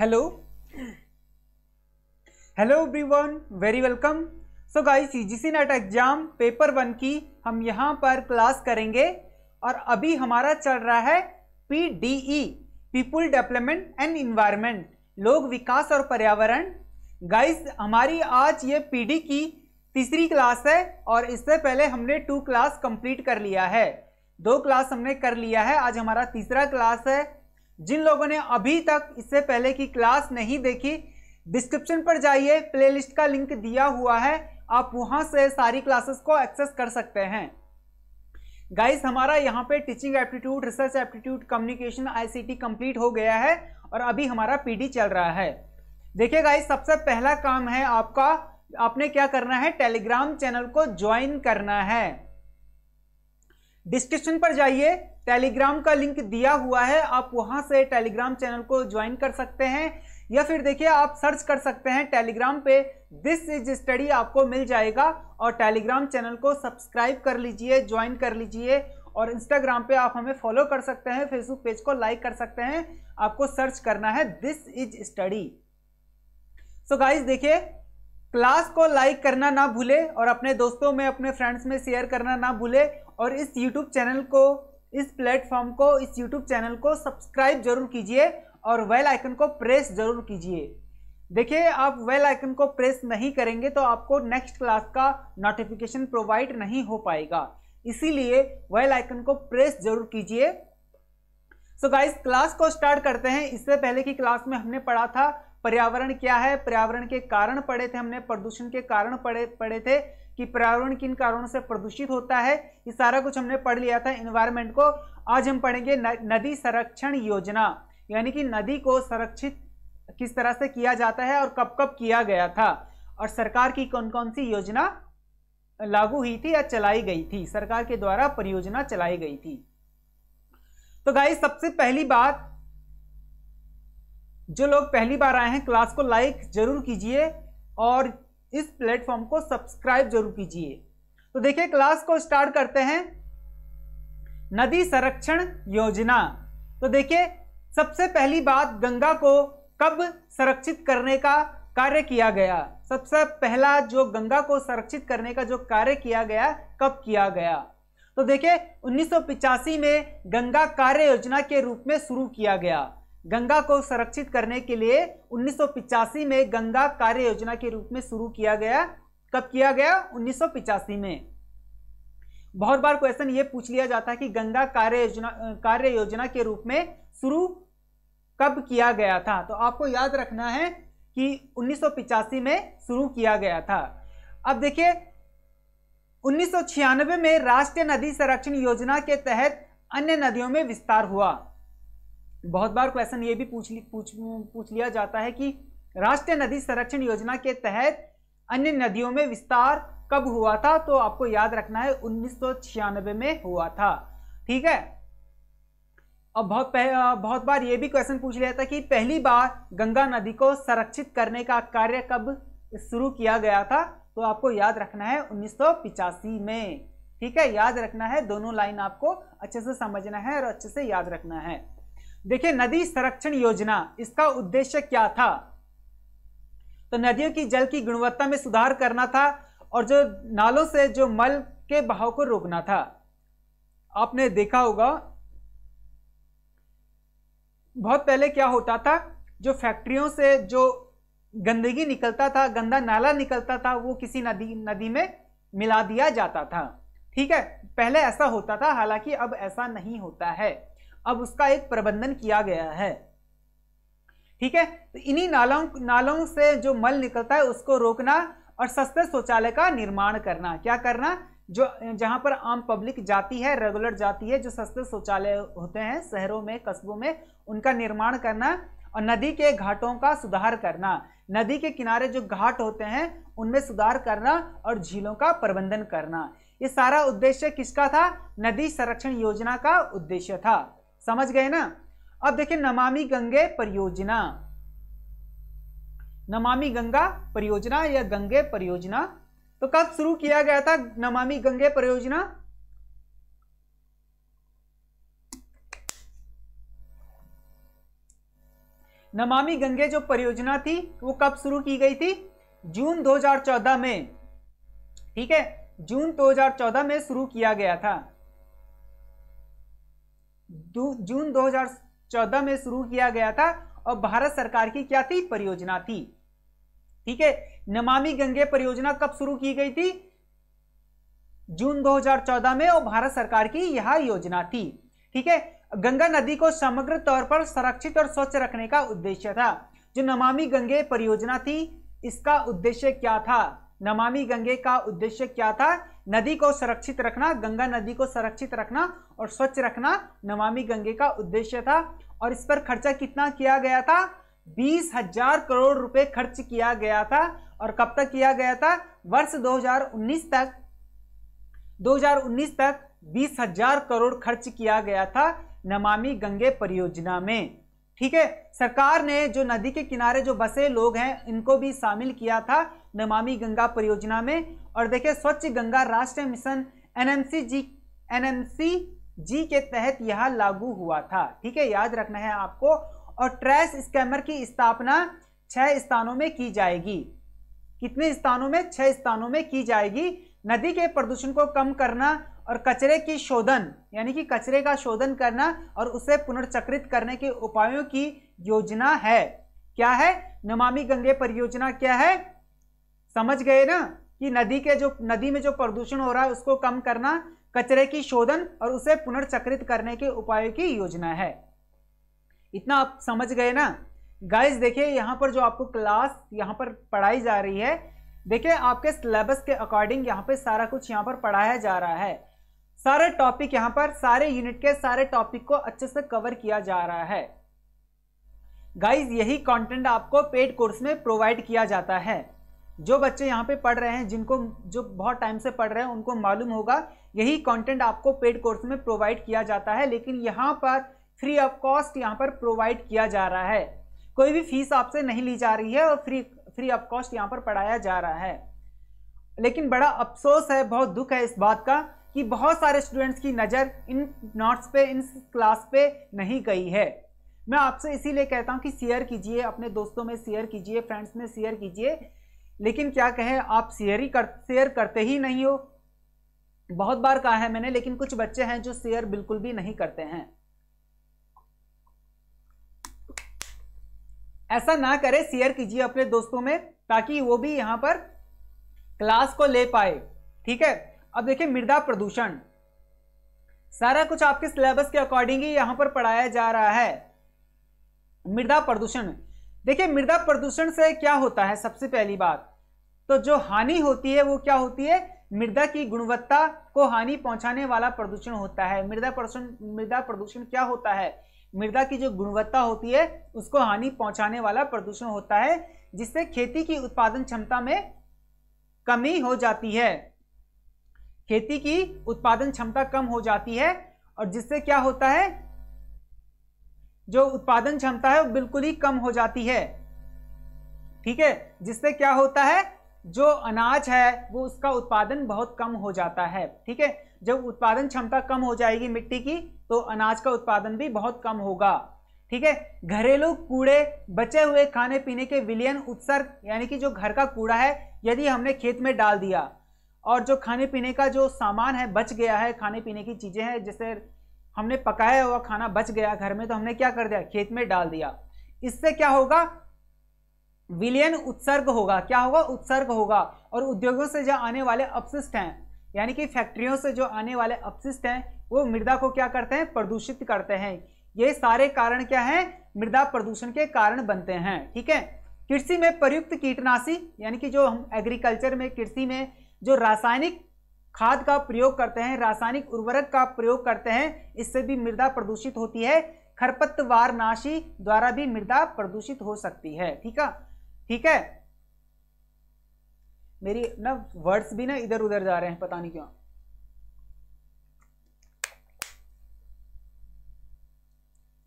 hello hello everyone very welcome so guys C NET exam paper one की हम यहाँ पर क्लास करेंगे और अभी हमारा चल रहा है PDE people development and environment लोग विकास और पर्यावरण गाइस हमारी आज ये पीडी की तीसरी क्लास है और इससे पहले हमने टू क्लास कंप्लीट कर लिया है दो क्लास हमने कर लिया है आज हमारा तीसरा क्लास है जिन लोगों ने अभी तक इससे पहले की क्लास नहीं देखी डिस्क्रिप्शन पर जाइए प्लेलिस्ट का लिंक दिया हुआ है आप वहां से सारी क्लासेस को एक्सेस कर सकते हैं गाइस हमारा यहाँ पे teaching aptitude research aptitude communication ICT complete हो गया है और अभी हमारा पीडी चल रहा है देखिए गाइस सबसे पहला काम है आपका आपने क्या करना है टेलीग्राम चैनल को ज्वाइन करना है डिस्क्रिप्शन पर जाइए टेलीग्राम का लिंक दिया हुआ है आप वहां से टेलीग्राम चैनल को ज्वाइन कर सकते हैं या फिर देखिए आप सर्च कर सकते हैं टेलीग्राम पे दिस इज स्टडी आपको मिल जाएगा और टेलीग्राम चैनल को सब्सक्राइब कर लीजिए ज्वाइन कर लीजिए और इंस्टाग्राम पे आप हमें फॉलो कर सकते हैं फेसबुक पेज को लाइक कर सकते हैं आपको सर्च करना है this is study so guys देखिए क्लास को लाइक करना ना भूले और अपने दोस्तों में अपने फ्रेंड्स में शेयर करना ना भूले और इस यूट्यूब चैनल को इस प्लेटफॉर्म को इस यूट्यूब चैनल को सब्सक्राइब जरूर कीजिए और वेल आइकन को प्रेस जरूर कीजिए देखिए आप वेल आइकन को प्रेस नहीं करेंगे तो आपको नेक्स्ट क्लास का नोटिफिकेशन प्रोवाइड नहीं हो पाएगा इसीलिए वेल आइकन को प्रेस जरूर कीजिए सो गाइस क्लास को स्टार्ट करते हैं इससे पहले की क्लास में हमने पढ़ा था पर्यावरण क्या है पर्यावरण के कारण पढ़े थे हमने प्रदूषण के कारण पढ़े पढ़े थे कि पर्यावरण किन कारणों से प्रदूषित होता है ये सारा कुछ हमने पढ़ लिया था इन्वायरमेंट को आज हम पढ़ेंगे नदी संरक्षण योजना यानी कि नदी को संरक्षित किस तरह से किया जाता है और कब कब किया गया था और सरकार की कौन कौन सी योजना लागू हुई थी या चलाई गई थी सरकार के द्वारा परियोजना चलाई गई थी तो गाइस सबसे पहली बात जो लोग पहली बार आए हैं क्लास को लाइक जरूर कीजिए और इस प्लेटफॉर्म को सब्सक्राइब जरूर कीजिए तो देखिए क्लास को स्टार्ट करते हैं नदी संरक्षण योजना तो देखिए सबसे पहली बात गंगा को कब संरक्षित करने का कार्य किया गया सबसे पहला जो गंगा को संरक्षित करने का जो कार्य किया गया कब किया गया तो देखिये उन्नीस में गंगा कार्य योजना के रूप में शुरू किया गया गंगा को संरक्षित करने के लिए उन्नीस में गंगा कार्य योजना के रूप में शुरू किया गया कब किया गया उन्नीस में बहुत बार क्वेश्चन ये पूछ लिया जाता है कि गंगा कार्य योजना कार्य योजना के रूप में शुरू कब किया गया था तो आपको याद रखना है कि उन्नीस में शुरू किया गया था अब देखिए उन्नीस में राष्ट्रीय नदी संरक्षण योजना के तहत अन्य नदियों में विस्तार हुआ बहुत बार क्वेश्चन ये भी पूछ ली पूछ पूछ लिया जाता है कि राष्ट्रीय नदी संरक्षण योजना के तहत अन्य नदियों में विस्तार कब हुआ था तो आपको याद रखना है उन्नीस में हुआ था ठीक है और बहुत पह, बहुत बार ये भी क्वेश्चन पूछ लिया था कि पहली बार गंगा नदी को संरक्षित करने का कार्य कब शुरू किया गया था तो आपको याद रखना है उन्नीस में ठीक है याद रखना है दोनों लाइन आपको अच्छे से समझना है और अच्छे से याद रखना है देखिए नदी संरक्षण योजना इसका उद्देश्य क्या था तो नदियों की जल की गुणवत्ता में सुधार करना था और जो नालों से जो मल के बहाव को रोकना था आपने देखा होगा बहुत पहले क्या होता था जो फैक्ट्रियों से जो गंदगी निकलता था गंदा नाला निकलता था वो किसी नदी नदी में मिला दिया जाता था ठीक है पहले ऐसा होता था हालांकि अब ऐसा नहीं होता है अब उसका एक प्रबंधन किया गया है ठीक है तो इन्हीं नालों नालों से जो मल निकलता है उसको रोकना और सस्ते शौचालय का निर्माण करना क्या करना जो जहां पर आम पब्लिक जाती है रेगुलर जाती है जो सस्ते शौचालय होते हैं शहरों में कस्बों में उनका निर्माण करना और नदी के घाटों का सुधार करना नदी के किनारे जो घाट होते हैं उनमें सुधार करना और झीलों का प्रबंधन करना ये सारा उद्देश्य किसका था नदी संरक्षण योजना का उद्देश्य था समझ गए ना अब देखिए नमामि गंगे परियोजना नमामि गंगा परियोजना या गंगे परियोजना तो कब शुरू किया गया था नमामि गंगे परियोजना नमामि गंगे जो परियोजना थी वो कब शुरू की गई थी जून 2014 में ठीक है जून 2014 में शुरू किया गया था जून 2014 में शुरू किया गया था और भारत सरकार की क्या थी परियोजना थी ठीक है नमामि गंगे परियोजना कब शुरू की गई थी जून 2014 में और भारत सरकार की यह योजना थी ठीक है गंगा नदी को समग्र तौर पर संरक्षित और स्वच्छ रखने का उद्देश्य था जो नमामि गंगे परियोजना थी इसका उद्देश्य क्या था नमामि गंगे का उद्देश्य क्या था नदी को सुरक्षित रखना गंगा नदी को सुरक्षित रखना और स्वच्छ रखना नमामि गंगे का उद्देश्य था और इस पर खर्चा कितना किया गया था बीस हजार करोड़ रुपए खर्च किया गया था और कब तक किया गया था वर्ष 2019 तक 2019 तक बीस हजार करोड़ खर्च किया गया था नमामि गंगे परियोजना में ठीक है सरकार ने जो नदी के किनारे जो बसे लोग हैं इनको भी शामिल किया था नमामि गंगा परियोजना में और देखिए स्वच्छ गंगा राष्ट्रीय mission NMC G NMC G के तहत यह लागू हुआ था ठीक है याद रखना है आपको और ट्रैश स्कैमर की स्थापना छह स्थानों में की जाएगी कितने स्थानों में छह स्थानों में की जाएगी नदी के प्रदूषण को कम करना और कचरे की शोधन यानी कि कचरे का शोधन करना और उसे पुनर्चक्रित करने के उपायों की योजना है क्या है नमामि गंगे परियोजना क्या है समझ गए ना कि नदी के जो नदी में जो प्रदूषण हो रहा है उसको कम करना कचरे की शोधन और उसे पुनर्चक्रित करने के उपायों की योजना है इतना आप समझ गए ना गाइस देखिए यहाँ पर जो आपको क्लास यहाँ पर पढ़ाई जा रही है देखिए आपके सिलेबस के अकॉर्डिंग यहाँ पे सारा कुछ यहाँ पर पढ़ाया जा रहा है सारे टॉपिक यहाँ पर सारे यूनिट के सारे टॉपिक को अच्छे से कवर किया जा रहा है गाइज यही कॉन्टेंट आपको पेड कोर्स में प्रोवाइड किया जाता है जो बच्चे यहाँ पे पढ़ रहे हैं जिनको जो बहुत टाइम से पढ़ रहे हैं उनको मालूम होगा यही कंटेंट आपको पेड कोर्स में प्रोवाइड किया जाता है लेकिन यहाँ पर फ्री ऑफ कॉस्ट यहाँ पर प्रोवाइड किया जा रहा है कोई भी फीस आपसे नहीं ली जा रही है और फ्री फ्री ऑफ कॉस्ट यहाँ पर पढ़ाया जा रहा है लेकिन बड़ा अफसोस है बहुत दुख है इस बात का कि बहुत सारे स्टूडेंट्स की नज़र इन नोट्स पे इन क्लास पे नहीं गई है मैं आपसे इसीलिए कहता हूँ कि शेयर कीजिए अपने दोस्तों में शेयर कीजिए फ्रेंड्स में शेयर कीजिए लेकिन क्या कहें आप शेयर ही कर शेयर करते ही नहीं हो बहुत बार कहा है मैंने लेकिन कुछ बच्चे हैं जो शेयर बिल्कुल भी नहीं करते हैं ऐसा ना करें शेयर कीजिए अपने दोस्तों में ताकि वो भी यहां पर क्लास को ले पाए ठीक है अब देखिए मृदा प्रदूषण सारा कुछ आपके सिलेबस के अकॉर्डिंग ही यहां पर पढ़ाया जा रहा है मृदा प्रदूषण देखिए मृदा प्रदूषण से क्या होता है सबसे पहली बात तो जो हानि होती है वो क्या होती है मृदा की गुणवत्ता को हानि पहुंचाने वाला प्रदूषण होता है मृदा प्रदूषण मृदा प्रदूषण क्या होता है मृदा की जो गुणवत्ता होती है उसको हानि पहुंचाने वाला प्रदूषण होता है जिससे खेती की उत्पादन क्षमता में कमी हो जाती है खेती की उत्पादन क्षमता कम हो जाती है और जिससे क्या होता है जो उत्पादन क्षमता है वो बिल्कुल ही कम हो जाती है ठीक है जिससे क्या होता है जो अनाज है वो उसका उत्पादन बहुत कम हो जाता है ठीक है जब उत्पादन क्षमता कम हो जाएगी मिट्टी की तो अनाज का उत्पादन भी बहुत कम होगा ठीक है घरेलू कूड़े बचे हुए खाने पीने के विलियन उत्सर्ग यानी कि जो घर का कूड़ा है यदि हमने खेत में डाल दिया और जो खाने पीने का जो सामान है बच गया है खाने पीने की चीज़ें हैं जैसे हमने पकाया हुआ खाना बच गया घर में तो हमने क्या कर दिया खेत में डाल दिया इससे क्या होगा विलियन उत्सर्ग होगा क्या होगा उत्सर्ग होगा और उद्योगों से जो आने वाले अपशिष्ट हैं यानी कि फैक्ट्रियों से जो आने वाले अपशिष्ट हैं वो मृदा को क्या करते हैं प्रदूषित करते हैं ये सारे कारण क्या है मृदा प्रदूषण के कारण बनते हैं ठीक है कृषि में प्रयुक्त कीटनाशी यानी कि जो हम एग्रीकल्चर में कृषि में जो रासायनिक खाद का प्रयोग करते हैं रासायनिक उर्वरक का प्रयोग करते हैं इससे भी मृदा प्रदूषित होती है खरपतवार नाशी द्वारा भी मृदा प्रदूषित हो सकती है ठीक है ठीक है मेरी ना वर्ड्स भी ना इधर उधर जा रहे हैं पता नहीं क्यों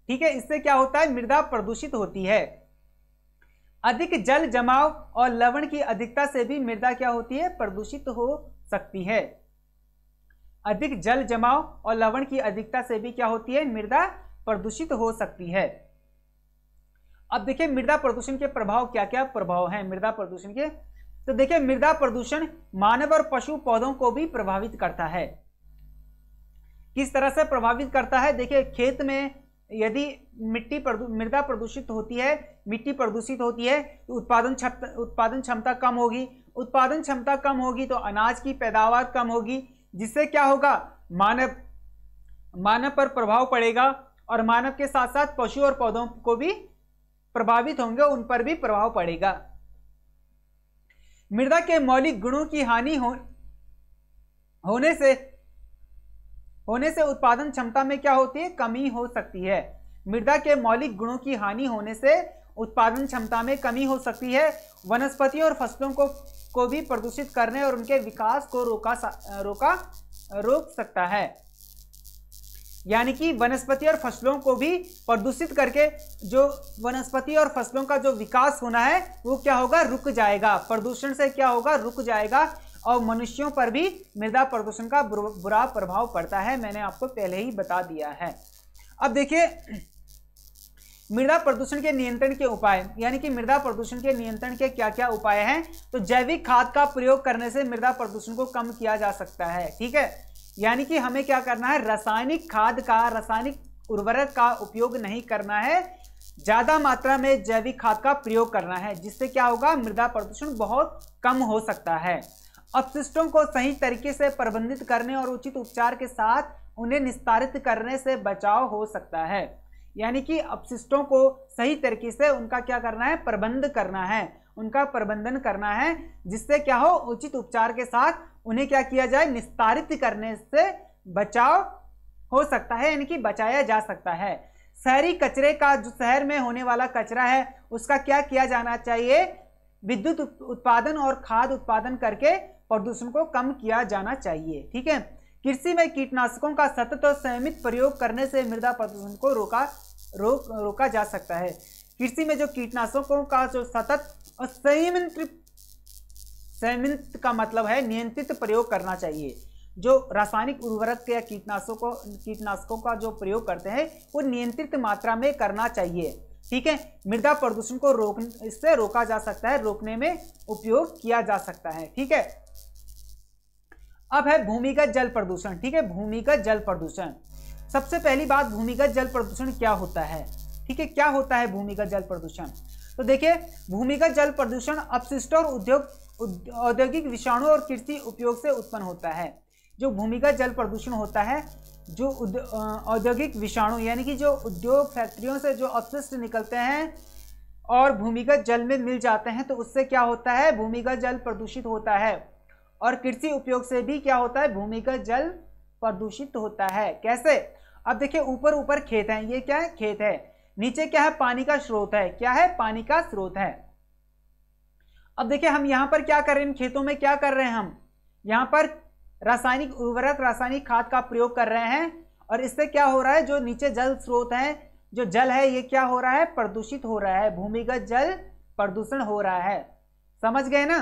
ठीक है इससे क्या होता है मृदा प्रदूषित होती है अधिक जल जमाव और लवण की अधिकता से भी मृदा क्या होती है प्रदूषित हो सकती है अधिक जल जमाव और लवण की अधिकता से भी क्या होती है मृदा प्रदूषित हो सकती है अब देखिए मृदा प्रदूषण के प्रभाव क्या क्या प्रभाव हैं मृदा प्रदूषण के तो देखिए मृदा प्रदूषण मानव और पशु पौधों को भी प्रभावित करता है किस तरह से प्रभावित करता है देखिए खेत में यदि मिट्टी प्रदू मृदा प्रदूषित होती है मिट्टी प्रदूषित होती है तो उत्पादन क्षमता उत्पादन क्षमता कम होगी उत्पादन क्षमता कम होगी तो अनाज की पैदावार कम होगी जिससे क्या होगा मानव मानव पर प्रभाव पड़ेगा और मानव के साथ साथ पशु और पौधों को भी प्रभावित होंगे उन पर भी प्रभाव पड़ेगा मृदा के मौलिक गुणों की हानि हो, होने से होने से उत्पादन क्षमता में क्या होती है कमी हो सकती है मृदा के मौलिक गुणों की हानि होने से उत्पादन क्षमता में कमी हो सकती है वनस्पतियों और फसलों को को भी प्रदूषित करने और उनके विकास को रोका रोका रोक सकता है यानी कि वनस्पति और फसलों को भी प्रदूषित करके जो वनस्पति और फसलों का जो विकास होना है वो क्या होगा रुक जाएगा प्रदूषण से क्या होगा रुक जाएगा और मनुष्यों पर भी मृदा प्रदूषण का बुरा प्रभाव पड़ता है मैंने आपको पहले ही बता दिया है अब देखिए मृदा प्रदूषण के नियंत्रण के उपाय यानी कि मृदा प्रदूषण के नियंत्रण के क्या क्या उपाय हैं तो जैविक खाद का प्रयोग करने से मृदा प्रदूषण को कम किया जा सकता है ठीक है यानी कि हमें क्या करना है रासायनिक खाद का रासायनिक उर्वरक का उपयोग नहीं करना है ज़्यादा मात्रा में जैविक खाद का प्रयोग करना है जिससे क्या होगा मृदा प्रदूषण बहुत कम हो सकता है अपशिष्टों को सही तरीके से प्रबंधित करने और उचित उपचार के साथ उन्हें निस्तारित करने से बचाव हो सकता है यानी कि अपशिष्टों को सही तरीके से उनका क्या करना है प्रबंध करना है उनका प्रबंधन करना है जिससे क्या हो उचित उपचार के साथ उन्हें क्या किया जाए निस्तारित करने से बचाव हो सकता है यानी कि बचाया जा सकता है शहरी कचरे का जो शहर में होने वाला कचरा है उसका क्या किया जाना चाहिए विद्युत उत्पादन और खाद उत्पादन करके प्रदूषण को कम किया जाना चाहिए ठीक है कृषि में कीटनाशकों का सतत और संयमित प्रयोग करने से मृदा प्रदूषण को रोका रोक रोका जा सकता है कृषि में जो कीटनाशकों का जो सतत और संयमित संयमित का मतलब है नियंत्रित प्रयोग करना चाहिए जो रासायनिक उर्वरक या कीटनाशकों कीटनाशकों का जो प्रयोग करते हैं वो नियंत्रित मात्रा में करना चाहिए ठीक है मृदा प्रदूषण को रोक इससे रोका जा सकता है रोकने में उपयोग किया जा सकता है ठीक है अब है भूमिगत जल प्रदूषण ठीक है भूमिगत जल प्रदूषण सबसे पहली बात भूमिगत जल प्रदूषण क्या होता है ठीक है क्या होता है भूमिगत जल प्रदूषण तो देखिए भूमिगत जल प्रदूषण अपशिष्ट और उद्योग औद्योगिक विषाणु और कृषि उपयोग से उत्पन्न होता है जो भूमिगत जल प्रदूषण होता है जो औद्योगिक विषाणु यानी कि जो उद्योग फैक्ट्रियों से जो अपशिष्ट निकलते हैं और भूमिगत जल में मिल जाते हैं तो उससे क्या होता है भूमिगत जल प्रदूषित होता है और कृषि उपयोग से भी क्या होता है भूमिगत जल प्रदूषित होता है कैसे अब देखिए ऊपर ऊपर खेत है ये क्या है खेत है नीचे क्या है पानी का स्रोत है क्या है पानी का स्रोत है अब देखिए हम यहां पर क्या कर रहे हैं इन खेतों में क्या कर रहे हैं हम यहां पर रासायनिक उर्वरक रासायनिक खाद का प्रयोग कर रहे हैं और इससे क्या हो रहा है जो नीचे जल स्रोत हैं जो जल है ये क्या हो रहा है प्रदूषित हो रहा है भूमिगत जल प्रदूषण हो रहा है समझ गए ना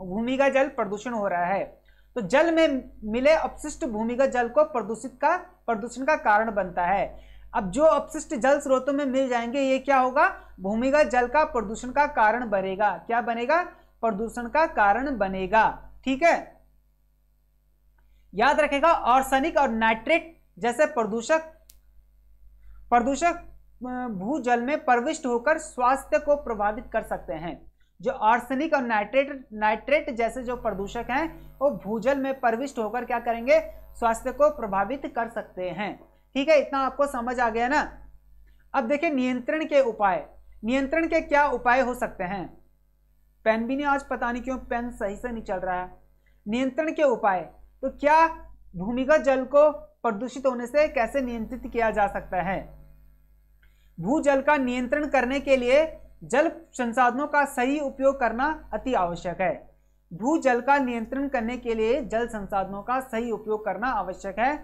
भूमिगत जल प्रदूषण हो रहा है तो जल में मिले अपशिष्ट भूमिगत जल को प्रदूषित का प्रदूषण का कारण बनता है अब जो अपशिष्ट जल स्रोतों में मिल जाएंगे ये क्या होगा भूमिगत जल का प्रदूषण का कारण बनेगा क्या बनेगा प्रदूषण का कारण बनेगा ठीक है याद रखेगा ऑर्सनिक और नाइट्रेट जैसे प्रदूषक प्रदूषक भूजल में प्रविष्ट होकर स्वास्थ्य को प्रभावित कर सकते हैं जो आर्सेनिक और नाइट्रेट नाइट्रेट जैसे जो प्रदूषक हैं वो भूजल में प्रविष्ट होकर क्या करेंगे स्वास्थ्य को प्रभावित कर सकते हैं ठीक है इतना आपको समझ आ गया ना अब देखिए नियंत्रण के उपाय नियंत्रण के क्या उपाय हो सकते हैं पेन भी नहीं आज पता नहीं क्यों पेन सही से नहीं चल रहा है नियंत्रण के उपाय तो क्या भूमिगत जल को प्रदूषित होने से कैसे नियंत्रित किया जा सकता है भूजल का नियंत्रण करने के लिए जल संसाधनों का सही उपयोग करना अति आवश्यक है भूजल का नियंत्रण करने के लिए जल संसाधनों का सही उपयोग करना आवश्यक है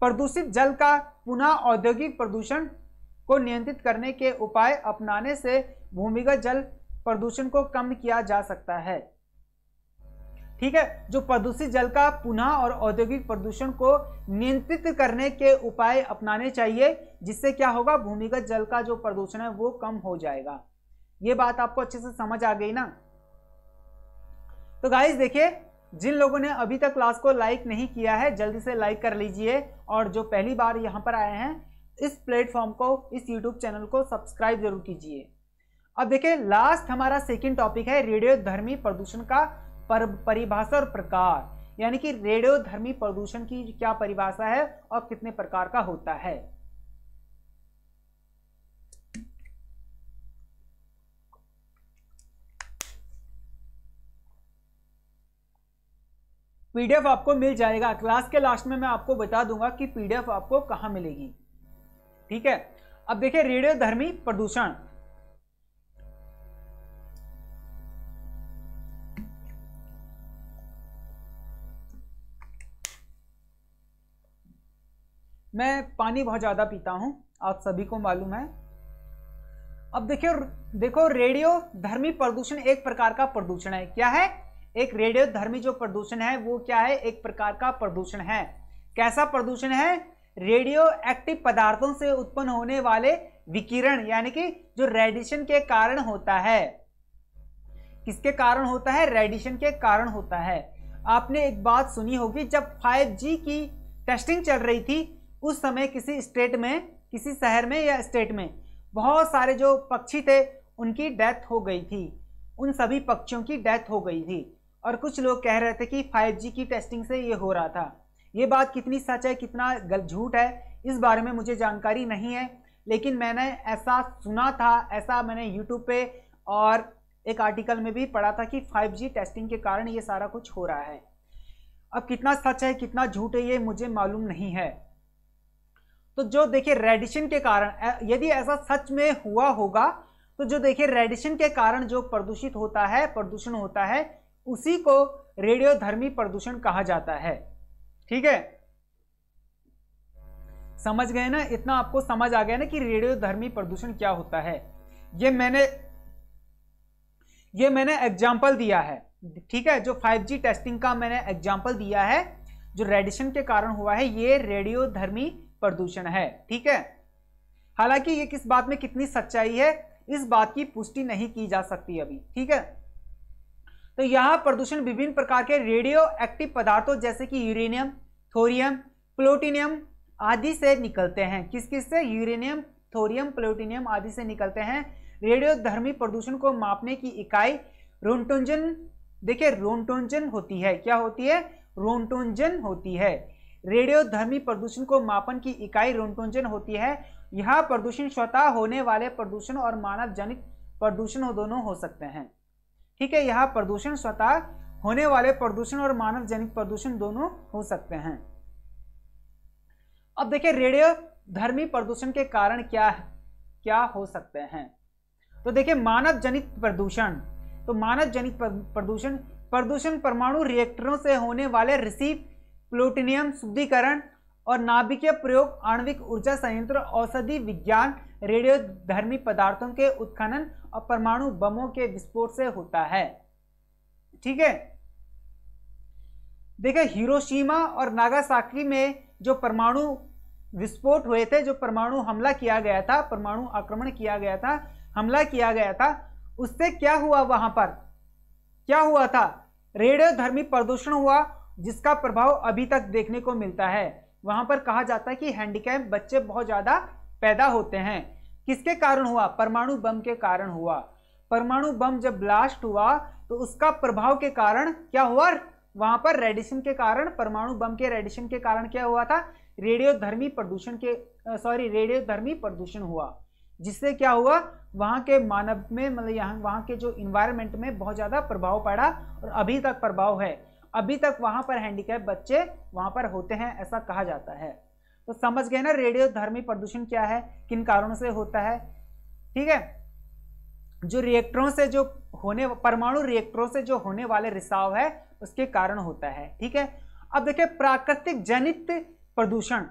प्रदूषित जल का पुनः औद्योगिक प्रदूषण को नियंत्रित करने के उपाय अपनाने से भूमिगत जल प्रदूषण को कम किया जा सकता है ठीक है जो प्रदूषित जल का पुनः और औद्योगिक प्रदूषण को नियंत्रित करने के उपाय अपनाने चाहिए जिससे क्या होगा भूमिगत जल का जो प्रदूषण है वो कम हो जाएगा ये बात आपको अच्छे से समझ आ गई ना तो गाइज देखिए जिन लोगों ने अभी तक क्लास को लाइक नहीं किया है जल्दी से लाइक कर लीजिए और जो पहली बार यहाँ पर आए हैं इस प्लेटफॉर्म को इस यूट्यूब चैनल को सब्सक्राइब जरूर कीजिए अब देखिए लास्ट हमारा सेकेंड टॉपिक है रेडियो धर्मी प्रदूषण का पर, परिभाषा और प्रकार यानी कि रेडियोधर्मी प्रदूषण की क्या परिभाषा है और कितने प्रकार का होता है पीडीएफ आपको मिल जाएगा क्लास के लास्ट में मैं आपको बता दूंगा कि पीडीएफ आपको कहां मिलेगी ठीक है अब देखिए रेडियोधर्मी प्रदूषण मैं पानी बहुत ज़्यादा पीता हूँ आप सभी को मालूम है अब देखिए देखो रेडियो धर्मी प्रदूषण एक प्रकार का प्रदूषण है क्या है एक रेडियो धर्मी जो प्रदूषण है वो क्या है एक प्रकार का प्रदूषण है कैसा प्रदूषण है रेडियो एक्टिव पदार्थों से उत्पन्न होने वाले विकिरण यानी कि जो रेडिएशन के कारण होता है किसके कारण होता है रेडिएशन के कारण होता है आपने एक बात सुनी होगी जब 5G की टेस्टिंग चल रही थी उस समय किसी स्टेट में किसी शहर में या स्टेट में बहुत सारे जो पक्षी थे उनकी डेथ हो गई थी उन सभी पक्षियों की डेथ हो गई थी और कुछ लोग कह रहे थे कि 5G की टेस्टिंग से ये हो रहा था ये बात कितनी सच है कितना गल झूठ है इस बारे में मुझे जानकारी नहीं है लेकिन मैंने ऐसा सुना था ऐसा मैंने यूट्यूब पे और एक आर्टिकल में भी पढ़ा था कि 5G टेस्टिंग के कारण ये सारा कुछ हो रहा है अब कितना सच है कितना झूठ है ये मुझे मालूम नहीं है तो जो देखिए रेडिशन के कारण यदि ऐसा सच में हुआ होगा तो जो देखिए रेडिशन के कारण जो प्रदूषित होता है प्रदूषण होता है उसी को रेडियोधर्मी प्रदूषण कहा जाता है ठीक है समझ गए ना इतना आपको समझ आ गया ना कि रेडियोधर्मी प्रदूषण क्या होता है ये मैंने ये मैंने एग्जाम्पल दिया है ठीक है जो 5G टेस्टिंग का मैंने एग्जाम्पल दिया है जो रेडिशन के कारण हुआ है ये रेडियोधर्मी प्रदूषण है ठीक है हालांकि ये किस बात में कितनी सच्चाई है इस बात की पुष्टि नहीं की जा सकती अभी ठीक है तो यहां प्रदूषण विभिन्न प्रकार के रेडियो एक्टिव पदार्थों जैसे कि यूरेनियम थोरियम प्लोटिनियम आदि से निकलते हैं किस किस से यूरेनियम थोरियम प्लोटिनियम आदि से निकलते हैं रेडियो धर्मी प्रदूषण को मापने की इकाई रोन्टोंजन देखिये रोन्टोंजन होती है क्या होती है रोन्टोंजन होती है रेडियोधर्मी प्रदूषण को मापन की इकाई रोन्टोजन होती है यह प्रदूषण स्वतः होने वाले प्रदूषण और मानव जनित प्रदूषण दोनों हो सकते हैं ठीक है यह प्रदूषण स्वतः होने वाले प्रदूषण और मानव जनित प्रदूषण दोनों हो सकते हैं अब देखिये रेडियो धर्मी प्रदूषण के कारण क्या क्या हो सकते हैं तो देखिये मानव जनित प्रदूषण तो मानव जनित प्रदूषण प्रदूषण परमाणु रिएक्टरों से होने वाले रिसीव प्लूटिनियम शुद्धिकरण और नाभिकीय प्रयोग आणविक ऊर्जा संयंत्र औषधि विज्ञान रेडियोधर्मी पदार्थों के उत्खनन और परमाणु बमों के विस्फोट से होता है ठीक है देखिए हिरोशिमा और नागासाकी में जो परमाणु विस्फोट हुए थे जो परमाणु हमला किया गया था परमाणु आक्रमण किया गया था हमला किया गया था उससे क्या हुआ वहां पर क्या हुआ था रेडियोधर्मी प्रदूषण हुआ जिसका प्रभाव अभी तक देखने को मिलता है वहां पर कहा जाता है कि हैंडीकैप बच्चे बहुत ज्यादा पैदा होते हैं किसके कारण हुआ परमाणु बम के कारण हुआ परमाणु बम जब ब्लास्ट हुआ तो उसका प्रभाव के कारण क्या हुआ वहां पर रेडिएशन के कारण परमाणु बम के रेडिएशन के कारण क्या हुआ था रेडियोधर्मी प्रदूषण के सॉरी रेडियोधर्मी प्रदूषण हुआ जिससे क्या हुआ वहां के मानव में मतलब यहाँ वहाँ के जो इन्वायरमेंट में बहुत ज़्यादा प्रभाव पड़ा और अभी तक प्रभाव है अभी तक वहां पर हैंडीकैप बच्चे वहां पर होते हैं ऐसा कहा जाता है तो समझ गए ना रेडियो धर्मी प्रदूषण क्या है किन कारणों से होता है ठीक है जो रिएक्टरों से जो होने परमाणु रिएक्टरों से जो होने वाले रिसाव है उसके कारण होता है ठीक है अब देखिए प्राकृतिक जनित प्रदूषण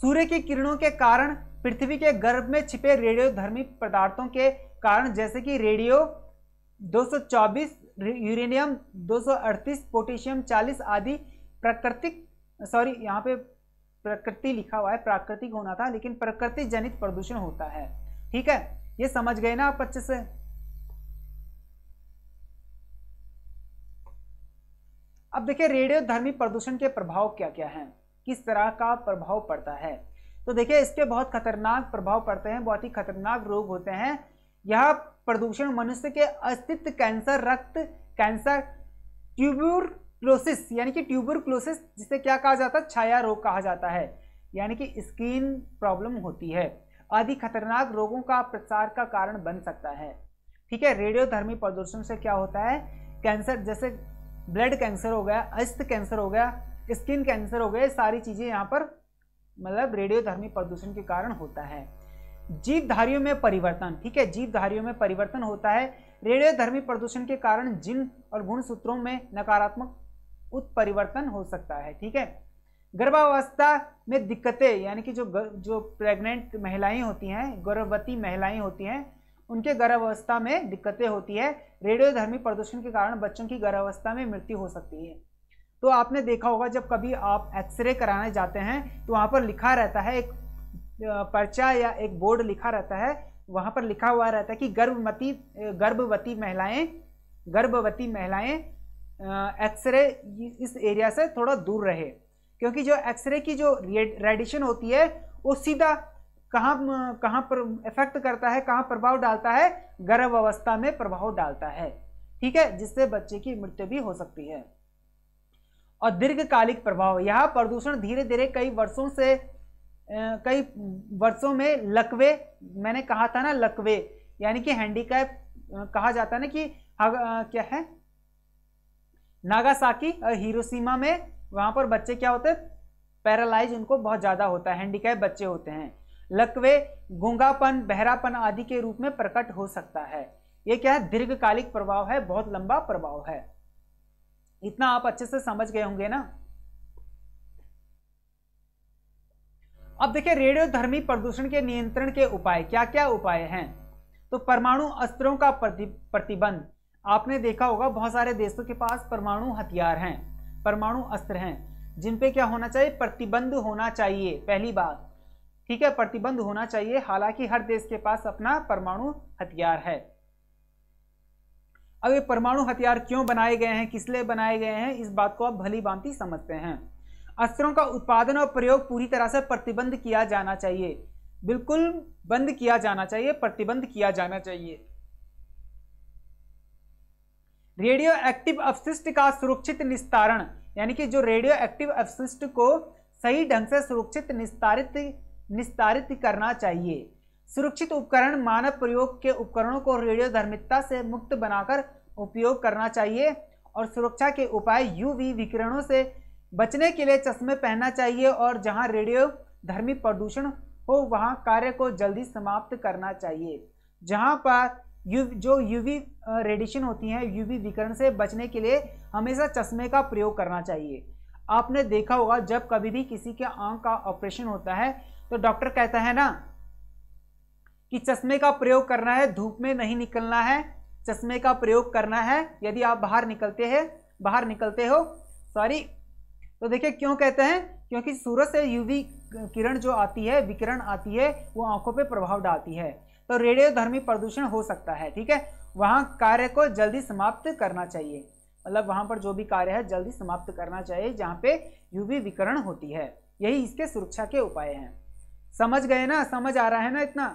सूर्य की किरणों के कारण पृथ्वी के गर्भ में छिपे रेडियोधर्मी पदार्थों के कारण जैसे कि रेडियो 224 यूरेनियम 238 पोटेशियम 40 आदि प्राकृतिक सॉरी यहाँ पे प्रकृति लिखा हुआ है प्राकृतिक होना था लेकिन प्रकृति जनित प्रदूषण होता है ठीक है ये समझ गए ना आप अच्छे से अब देखिए धर्मी प्रदूषण के प्रभाव क्या क्या हैं किस तरह का प्रभाव पड़ता है तो देखिए इसके बहुत खतरनाक प्रभाव पड़ते हैं बहुत ही खतरनाक रोग होते हैं यह प्रदूषण मनुष्य के अस्तित्व कैंसर रक्त कैंसर ट्यूबरक्लोसिस यानी कि ट्यूबरक्लोसिस जिसे क्या कहा जाता है छाया रोग कहा जाता है यानी कि स्किन प्रॉब्लम होती है आदि खतरनाक रोगों का प्रसार का कारण बन सकता है ठीक है रेडियोधर्मी प्रदूषण से क्या होता है कैंसर जैसे ब्लड कैंसर हो गया अस्त कैंसर हो गया स्किन कैंसर हो गया सारी चीज़ें यहाँ पर मतलब रेडियोधर्मी प्रदूषण के कारण होता है जीवधारियों में परिवर्तन ठीक है जीवधारियों में परिवर्तन होता है रेडियोधर्मी प्रदूषण के कारण जिन और गुण सूत्रों में नकारात्मक उत्परिवर्तन हो सकता है ठीक है गर्भावस्था में दिक्कतें यानी कि जो जो प्रेग्नेंट महिलाएं होती हैं गर्भवती महिलाएं होती हैं उनके गर्भावस्था में दिक्कतें होती है रेडियोधर्मी प्रदूषण के कारण बच्चों की गर्भावस्था में मृत्यु हो सकती है तो आपने देखा होगा जब कभी आप एक्सरे कराने जाते हैं तो वहाँ पर लिखा रहता है एक पर्चा या एक बोर्ड लिखा रहता है वहाँ पर लिखा हुआ रहता है कि गर्भवती गर्भवती महिलाएं गर्भवती महिलाएं एक्सरे इस एरिया से थोड़ा दूर रहे क्योंकि जो एक्सरे की जो रेडिएशन होती है वो सीधा कहाँ कहाँ पर इफेक्ट करता है कहाँ प्रभाव डालता है गर्भ अवस्था में प्रभाव डालता है ठीक है जिससे बच्चे की मृत्यु भी हो सकती है और दीर्घकालिक प्रभाव यह प्रदूषण धीरे धीरे कई वर्षों से कई वर्षों में लकवे मैंने कहा था ना लकवे यानी कि हैंडीकैप कहा जाता है ना कि आ, क्या है नागासाकी और में वहां पर बच्चे क्या होते हैं पैरालाइज उनको बहुत ज़्यादा होता है हैंडीकैप बच्चे होते हैं लकवे गुंगापन बहरापन आदि के रूप में प्रकट हो सकता है ये क्या है दीर्घकालिक प्रभाव है बहुत लंबा प्रभाव है इतना आप अच्छे से समझ गए होंगे ना अब देखिए रेडियोधर्मी प्रदूषण के नियंत्रण के उपाय क्या क्या उपाय हैं तो परमाणु अस्त्रों का प्रति, प्रतिबंध आपने देखा होगा बहुत सारे देशों के पास परमाणु हथियार हैं परमाणु अस्त्र हैं जिन पे क्या होना चाहिए प्रतिबंध होना चाहिए पहली बात ठीक है प्रतिबंध होना चाहिए हालांकि हर देश के पास अपना परमाणु हथियार है अब ये परमाणु हथियार क्यों बनाए गए हैं किस लिए बनाए गए हैं इस बात को आप भली भांति समझते हैं अस्त्रों का उत्पादन और प्रयोग पूरी तरह से प्रतिबंध किया जाना चाहिए बिल्कुल बंद किया जाना चाहिए प्रतिबंध किया जाना चाहिए रेडियो एक्टिव अवशिष्ट का सुरक्षित निस्तारण यानी कि जो रेडियो एक्टिव अवशिष्ट को सही ढंग से सुरक्षित निस्तारित निस्तारित करना चाहिए सुरक्षित उपकरण मानव प्रयोग के उपकरणों को रेडियो धर्मिता से मुक्त बनाकर उपयोग करना चाहिए और सुरक्षा के उपाय यूवी विकिरणों से बचने के लिए चश्मे पहनना चाहिए और जहां रेडियो धर्मी प्रदूषण हो वहां कार्य को जल्दी समाप्त करना चाहिए जहां पर यू जो यूवी रेडिएशन होती है यूवी विकरण से बचने के लिए हमेशा चश्मे का प्रयोग करना चाहिए आपने देखा होगा जब कभी भी किसी के आंख का ऑपरेशन होता है तो डॉक्टर कहता है ना कि चश्मे का प्रयोग करना है धूप में नहीं निकलना है चश्मे का प्रयोग करना है यदि आप बाहर निकलते हैं बाहर निकलते हो सॉरी तो देखिए क्यों कहते हैं क्योंकि सूरज से यूवी किरण जो आती है विकिरण आती है वो आंखों पे प्रभाव डालती है तो रेडियो धर्मी प्रदूषण हो सकता है ठीक है वहाँ कार्य को जल्दी समाप्त करना चाहिए मतलब वहाँ पर जो भी कार्य है जल्दी समाप्त करना चाहिए जहाँ पे यूवी विकरण होती है यही इसके सुरक्षा के उपाय हैं समझ गए ना समझ आ रहा है ना इतना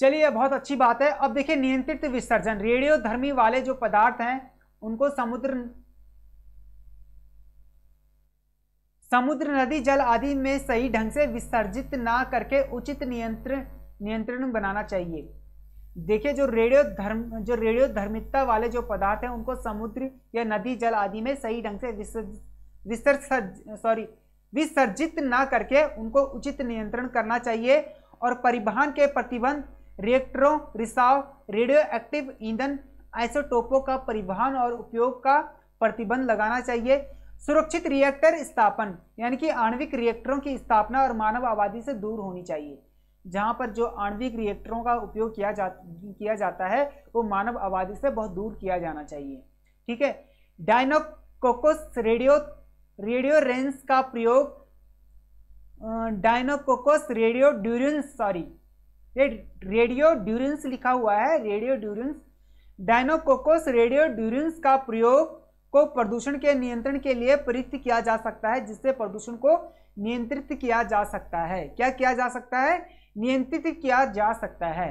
चलिए बहुत अच्छी बात है अब देखिए नियंत्रित विसर्जन रेडियोधर्मी वाले जो पदार्थ हैं उनको समुद्र समुद्र नदी जल आदि में सही ढंग से विसर्जित ना करके उचित नियंत्रण नियंत्रण बनाना चाहिए देखिए जो रेडियो धर्म जो रेडियो धर्मिता वाले जो पदार्थ हैं उनको समुद्र या नदी जल आदि में सही ढंग से विसर्ज सॉरी विसर्जित ना करके उनको उचित नियंत्रण करना चाहिए और परिवहन के प्रतिबंध रिएक्टरों रिसाव रेडियो एक्टिव ईंधन ऐसे का परिवहन और उपयोग का प्रतिबंध लगाना चाहिए सुरक्षित रिएक्टर स्थापन यानी कि आणविक रिएक्टरों की स्थापना और मानव आबादी से दूर होनी चाहिए जहाँ पर जो आणविक रिएक्टरों का उपयोग किया जा किया जाता है वो मानव आबादी से बहुत दूर किया जाना चाहिए ठीक है डायनोकोकोस रेडियो रेडियो रेंस का प्रयोग डायनोकोकोस रेडियो ड्यूरेंस सॉरी ये रेडियो ड्यूरेंस लिखा हुआ है रेडियो ड्यूरेंस डायनोकोकोस रेडियो ड्यूरेंस का प्रयोग को प्रदूषण के नियंत्रण के लिए प्रयुक्त किया जा सकता है जिससे प्रदूषण को नियंत्रित किया जा सकता है क्या किया जा सकता है नियंत्रित किया जा सकता है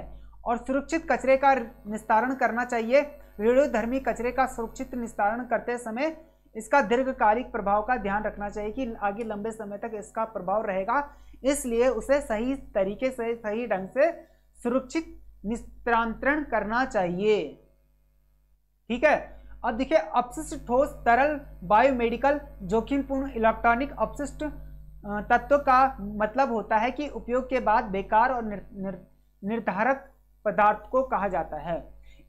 और सुरक्षित कचरे का निस्तारण करना चाहिए रेडियोधर्मी कचरे का सुरक्षित निस्तारण करते समय इसका दीर्घकालिक प्रभाव का ध्यान रखना चाहिए कि आगे लंबे समय तक इसका प्रभाव रहेगा इसलिए उसे सही तरीके से सही ढंग से सुरक्षित निस्तारण करना चाहिए ठीक है अब देखिए अपशिष्ट ठोस तरल बायोमेडिकल जोखिमपूर्ण इलेक्ट्रॉनिक अपशिष्ट तत्व का मतलब होता है कि उपयोग के बाद बेकार और निर, निर, निर्धारक पदार्थ को कहा जाता है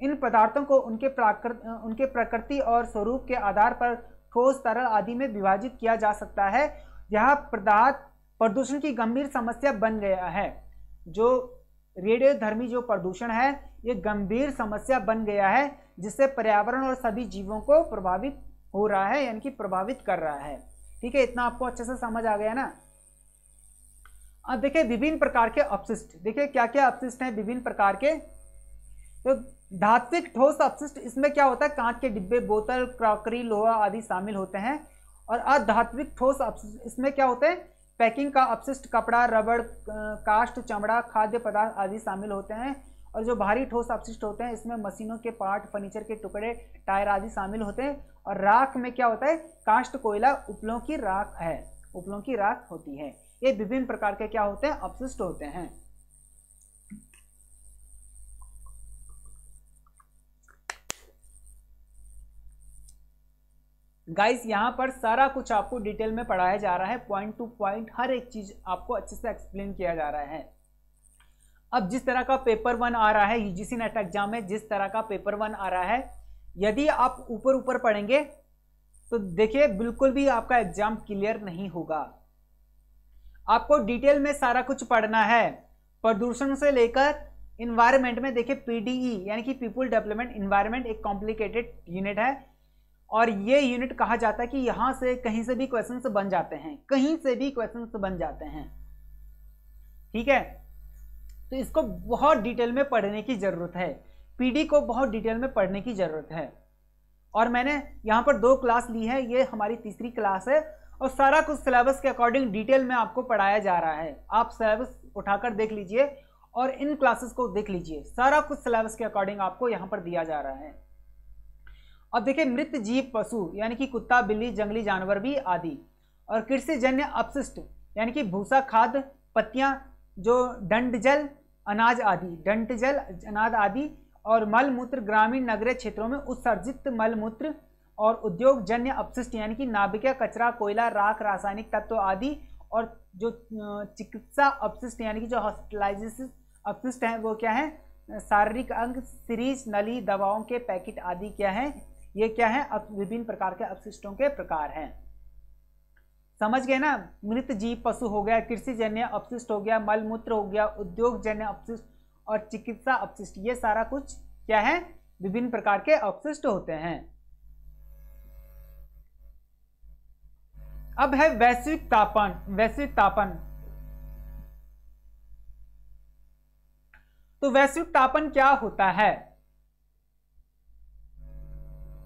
इन पदार्थों को उनके प्राकृत उनके प्रकृति और स्वरूप के आधार पर ठोस तरल आदि में विभाजित किया जा सकता है यह पदार्थ प्रदूषण की गंभीर समस्या बन गया है जो रेडियोधर्मी जो प्रदूषण है ये गंभीर समस्या बन गया है जिससे पर्यावरण और सभी जीवों को प्रभावित हो रहा है यानी कि प्रभावित कर रहा है ठीक है इतना आपको अच्छे से समझ आ गया ना अब देखिए विभिन्न प्रकार के अपशिष्ट देखिए क्या क्या अपशिष्ट हैं विभिन्न प्रकार के तो धात्विक ठोस अपशिष्ट इसमें क्या होता है कांच के डिब्बे बोतल क्रॉकरी लोहा आदि शामिल होते हैं और अधात्विक ठोस अपशिष्ट इसमें क्या होते हैं पैकिंग का अपशिष्ट कपड़ा रबड़ कास्ट चमड़ा खाद्य पदार्थ आदि शामिल होते हैं और जो भारी ठोस अपशिष्ट होते हैं इसमें मशीनों के पार्ट फर्नीचर के टुकड़े टायर आदि शामिल होते हैं और राख में क्या होता है कास्ट कोयला उपलों की राख है उपलों की राख होती है ये विभिन्न प्रकार के क्या होते हैं अपशिष्ट होते हैं गाइस यहाँ पर सारा कुछ आपको डिटेल में पढ़ाया जा रहा है पॉइंट टू पॉइंट हर एक चीज़ आपको अच्छे से एक्सप्लेन किया जा रहा है अब जिस तरह का पेपर वन आ रहा है यूजीसी नेट एग्जाम में जिस तरह का पेपर वन आ रहा है यदि आप ऊपर ऊपर पढ़ेंगे तो देखिए बिल्कुल भी आपका एग्जाम क्लियर नहीं होगा आपको डिटेल में सारा कुछ पढ़ना है प्रदूषण से लेकर इन्वायरमेंट में देखिए पीडीई e, यानी कि पीपुल डेवलपमेंट इन्वायरमेंट एक कॉम्प्लिकेटेड यूनिट है और ये यूनिट कहा जाता है कि यहां से कहीं से भी क्वेश्चन बन जाते हैं कहीं से भी क्वेश्चन बन जाते हैं ठीक है तो इसको बहुत डिटेल में पढ़ने की ज़रूरत है पीडी को बहुत डिटेल में पढ़ने की ज़रूरत है और मैंने यहां पर दो क्लास ली है ये हमारी तीसरी क्लास है और सारा कुछ सिलेबस के अकॉर्डिंग डिटेल में आपको पढ़ाया जा रहा है आप सिलेबस उठाकर देख लीजिए और इन क्लासेस को देख लीजिए सारा कुछ सिलेबस के अकॉर्डिंग आपको यहां पर दिया जा रहा है अब देखिए मृत जीव पशु यानी कि कुत्ता बिल्ली जंगली जानवर भी आदि और कृषिजन्य अपशिष्ट यानी कि भूसा खाद पत्तियाँ जो दंड जल अनाज आदि दंड जल अनाज आदि और मल मूत्र ग्रामीण नगरीय क्षेत्रों में उत्सर्जित मल मूत्र और उद्योग जन्य अपशिष्ट यानी कि नाभिकीय कचरा कोयला राख रासायनिक तत्व आदि और जो चिकित्सा अपशिष्ट यानी कि जो हॉस्पिटलाइजेश अपशिष्ट हैं वो क्या है शारीरिक अंग सीरीज नली दवाओं के पैकेट आदि क्या है ये क्या है अब विभिन्न प्रकार के अपशिष्टों के प्रकार हैं समझ गए ना मृत जीव पशु हो गया कृषि जन्य अपशिष्ट हो गया मलमूत्र हो गया उद्योग जन्य अपशिष्ट और चिकित्सा अपशिष्ट ये सारा कुछ क्या है विभिन्न प्रकार के अपशिष्ट होते हैं अब है वैश्विक तापन वैश्विक तापन तो वैश्विक तापन क्या होता है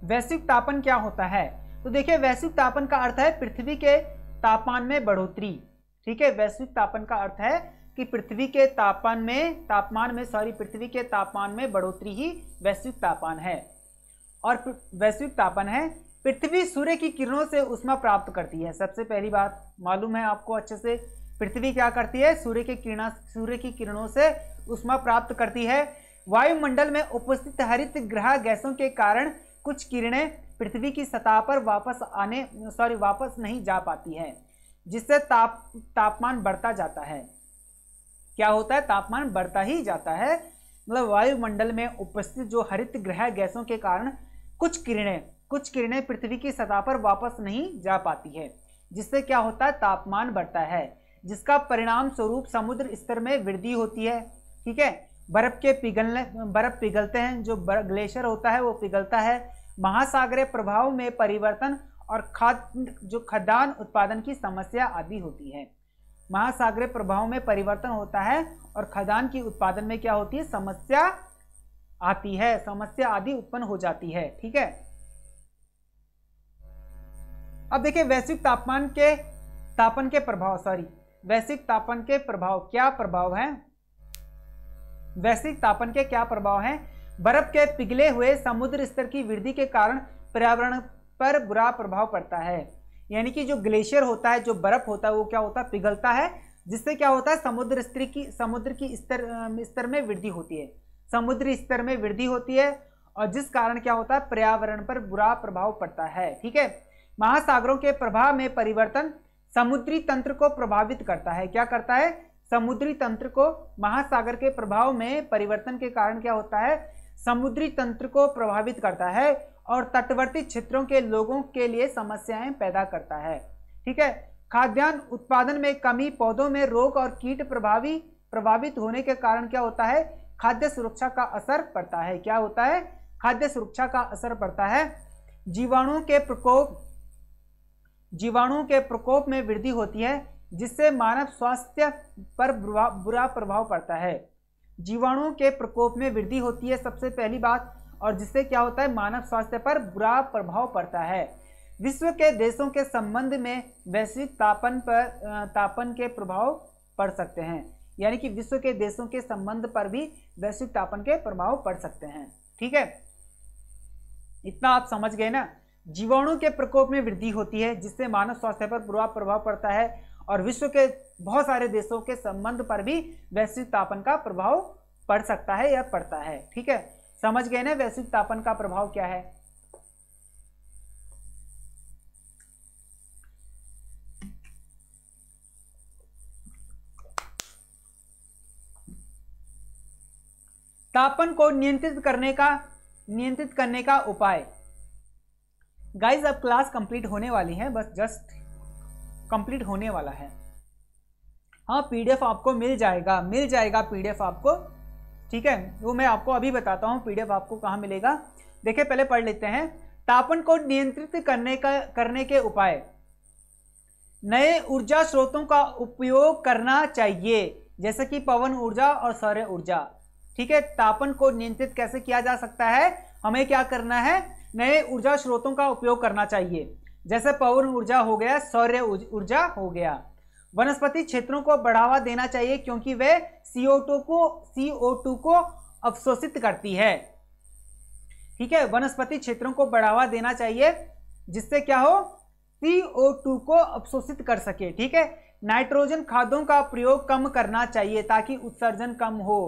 वैश्विक तापन क्या होता है तो देखिए वैश्विक तापन का अर्थ है पृथ्वी के तापमान में बढ़ोतरी ठीक है वैश्विक तापन का अर्थ है कि पृथ्वी के तापमान में तापमान में सॉरी पृथ्वी के तापमान में बढ़ोतरी ही वैश्विक तापमान है और वैश्विक तापन है पृथ्वी सूर्य की किरणों से उष्मा प्राप्त करती है सबसे पहली बात मालूम है आपको अच्छे से पृथ्वी क्या करती है सूर्य के किरण सूर्य की किरणों से उष्मा प्राप्त करती है वायुमंडल में उपस्थित हरित ग्रह गैसों के कारण कुछ किरणें पृथ्वी की सतह पर वापस आने सॉरी वापस नहीं जा पाती है जिससे ताप तापमान बढ़ता जाता है क्या होता है तापमान बढ़ता ही जाता है मतलब वायुमंडल में उपस्थित जो हरित ग्रह गैसों के कारण कुछ किरणें कुछ किरणें पृथ्वी की सतह पर वापस नहीं जा पाती है जिससे क्या होता है तापमान बढ़ता है जिसका परिणाम स्वरूप समुद्र स्तर में वृद्धि होती है ठीक है बर्फ़ के पिघलने बर्फ़ पिघलते हैं जो ग्लेशियर होता है वो पिघलता है महासागरीय प्रभाव में परिवर्तन और खाद जो खदान उत्पादन की समस्या आदि होती है महासागरीय प्रभाव में परिवर्तन होता है और खदान की उत्पादन में क्या होती है समस्या आती है समस्या आदि उत्पन्न हो जाती है ठीक है अब देखिए वैश्विक तापमान के तापन के प्रभाव सॉरी वैश्विक तापन के प्रभाव क्या प्रभाव है वैश्विक तापन के क्या प्रभाव हैं बर्फ के पिघले हुए समुद्र स्तर की वृद्धि के कारण पर्यावरण पर बुरा प्रभाव पड़ता है यानी कि जो ग्लेशियर होता है जो बर्फ होता है वो क्या होता है पिघलता है जिससे क्या होता है समुद्र स्तर की समुद्र की स्तर स्तर में वृद्धि होती है समुद्र स्तर में वृद्धि होती है और जिस कारण क्या होता है पर्यावरण पर बुरा प्रभाव पड़ता है ठीक है महासागरों के प्रभाव में परिवर्तन समुद्री तंत्र को प्रभावित करता है क्या करता है समुद्री तंत्र को महासागर के प्रभाव में परिवर्तन के कारण क्या होता है समुद्री तंत्र को प्रभावित करता है और तटवर्ती क्षेत्रों के लोगों के लिए समस्याएं पैदा करता है ठीक है खाद्यान्न उत्पादन में कमी पौधों में रोग और कीट प्रभावी प्रभावित होने के कारण क्या होता है खाद्य सुरक्षा का असर पड़ता है क्या होता है खाद्य सुरक्षा का असर पड़ता है जीवाणुओं के प्रकोप जीवाणुओं के प्रकोप में वृद्धि होती है जिससे मानव स्वास्थ्य पर बुरा प्रभाव पड़ता है जीवाणुओं के प्रकोप में वृद्धि होती है सबसे पहली बात और जिससे क्या होता है मानव स्वास्थ्य पर बुरा प्रभाव पड़ता है विश्व के देशों के संबंध में वैश्विक तापन पर तापन के प्रभाव पड़ सकते हैं यानी कि विश्व के देशों के संबंध पर भी वैश्विक तापन के प्रभाव पड़ सकते हैं ठीक है इतना आप समझ गए ना जीवाणु के प्रकोप में वृद्धि होती है जिससे मानव स्वास्थ्य पर बुरा प्रभाव पड़ता है और विश्व के बहुत सारे देशों के संबंध पर भी वैश्विक तापन का प्रभाव पड़ सकता है या पड़ता है ठीक है समझ गए ना वैश्विक तापन का प्रभाव क्या है तापन को नियंत्रित करने का नियंत्रित करने का उपाय गाइस अब क्लास कंप्लीट होने वाली है बस जस्ट कंप्लीट होने वाला है हाँ पीडीएफ आपको मिल जाएगा मिल जाएगा पीडीएफ आपको ठीक है वो मैं आपको अभी बताता हूँ पीडीएफ आपको कहाँ मिलेगा देखिए पहले पढ़ लेते हैं तापन को नियंत्रित करने का करने के उपाय नए ऊर्जा स्रोतों का उपयोग करना चाहिए जैसे कि पवन ऊर्जा और सौर्य ऊर्जा ठीक है तापन को नियंत्रित कैसे किया जा सकता है हमें क्या करना है नए ऊर्जा स्रोतों का उपयोग करना चाहिए जैसे पवन ऊर्जा हो गया सौर्य ऊर्जा हो गया वनस्पति क्षेत्रों को बढ़ावा देना चाहिए क्योंकि वे CO2 को CO2 को अवशोषित करती है ठीक है वनस्पति क्षेत्रों को बढ़ावा देना चाहिए जिससे क्या हो CO2 को अवशोषित कर सके ठीक है नाइट्रोजन खादों का प्रयोग कम करना चाहिए ताकि उत्सर्जन कम हो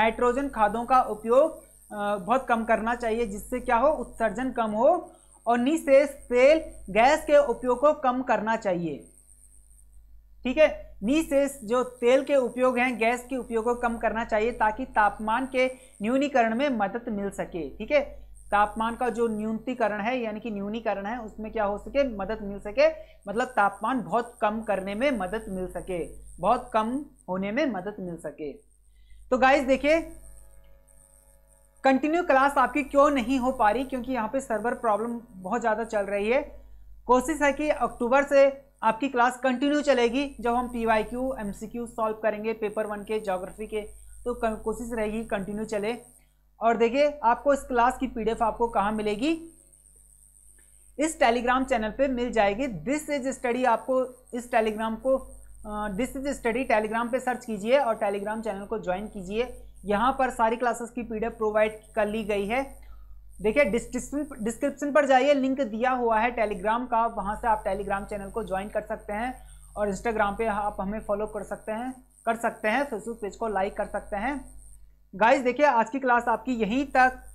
नाइट्रोजन खादों का उपयोग बहुत कम करना चाहिए जिससे क्या हो उत्सर्जन कम हो और निशेष सेल गैस के उपयोग को कम करना चाहिए ठीक है निशेष जो तेल के उपयोग हैं गैस के उपयोग को कम करना चाहिए ताकि तापमान के न्यूनीकरण में मदद मिल सके ठीक है तापमान का जो न्यूनतीकरण है यानी कि न्यूनीकरण है उसमें क्या हो सके मदद मिल सके मतलब तापमान बहुत कम करने में मदद मिल सके बहुत कम होने में मदद मिल सके तो गाइज देखिए कंटिन्यू क्लास आपकी क्यों नहीं हो पा रही क्योंकि यहाँ पे सर्वर प्रॉब्लम बहुत ज़्यादा चल रही है कोशिश है कि अक्टूबर से आपकी क्लास कंटिन्यू चलेगी जब हम P Y Q M C Q solve करेंगे पेपर वन के जोग्राफी के तो कोशिश रहेगी कंटिन्यू चले और देखिए आपको इस क्लास की पी आपको कहाँ मिलेगी इस टेलीग्राम चैनल पर मिल जाएगी दिस इज स्टडी आपको इस टेलीग्राम को दिस इज स्टडी टेलीग्राम पर सर्च कीजिए और टेलीग्राम चैनल को ज्वाइन कीजिए यहाँ पर सारी क्लासेस की पीडीएफ प्रोवाइड कर ली गई है देखिए डिस्क्रिप्शन डिस्क्रिप्शन पर जाइए लिंक दिया हुआ है टेलीग्राम का वहाँ से आप टेलीग्राम चैनल को ज्वाइन कर सकते हैं और इंस्टाग्राम पे आप हमें फॉलो कर सकते हैं कर सकते हैं फेसबुक पेज को लाइक कर सकते हैं गाइज देखिए आज की क्लास आपकी यहीं तक